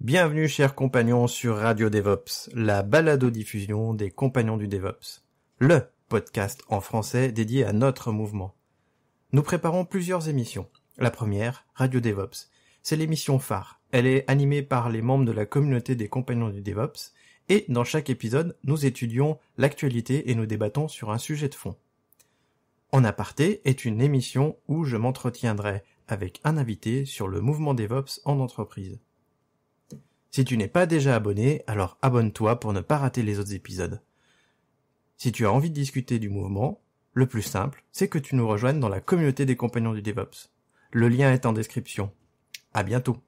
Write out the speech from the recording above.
Bienvenue chers compagnons sur Radio DevOps, la balado-diffusion des compagnons du DevOps, le podcast en français dédié à notre mouvement. Nous préparons plusieurs émissions. La première, Radio DevOps, c'est l'émission phare. Elle est animée par les membres de la communauté des compagnons du DevOps et dans chaque épisode, nous étudions l'actualité et nous débattons sur un sujet de fond. En aparté est une émission où je m'entretiendrai avec un invité sur le mouvement DevOps en entreprise. Si tu n'es pas déjà abonné, alors abonne-toi pour ne pas rater les autres épisodes. Si tu as envie de discuter du mouvement, le plus simple, c'est que tu nous rejoignes dans la communauté des compagnons du DevOps. Le lien est en description. À bientôt.